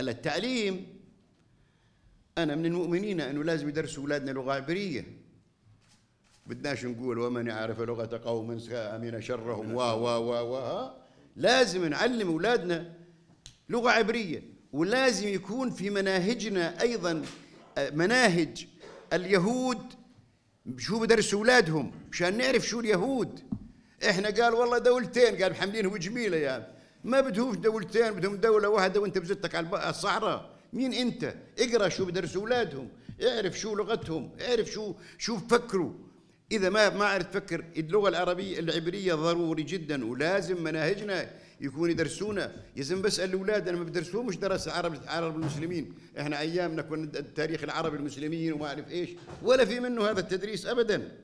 هلا التعليم أنا من المؤمنين أنه لازم يدرسوا أولادنا لغة عبرية بدناش نقول ومن يعرف لغة قوم ساء من شرهم و و و و لازم نعلم أولادنا لغة عبرية ولازم يكون في مناهجنا أيضا آه، مناهج اليهود شو بدرسوا أولادهم مشان نعرف شو اليهود احنا قال والله دولتين قال محملينه جميلة يا يعني. ما بدهمش دولتين بدهم دولة واحدة وانت بزتك على الصحراء مين انت اقرا شو بدرس اولادهم اعرف شو لغتهم اعرف شو شو بفكروا اذا ما ما عرفت تفكر اللغه العربيه العبريه ضروري جدا ولازم مناهجنا يكون يدرسونا يزن بسال الاولاد انا ما بدرسوهمش درس عرب العرب المسلمين احنا ايامنا كنا التاريخ العربي المسلمين وما اعرف ايش ولا في منه هذا التدريس ابدا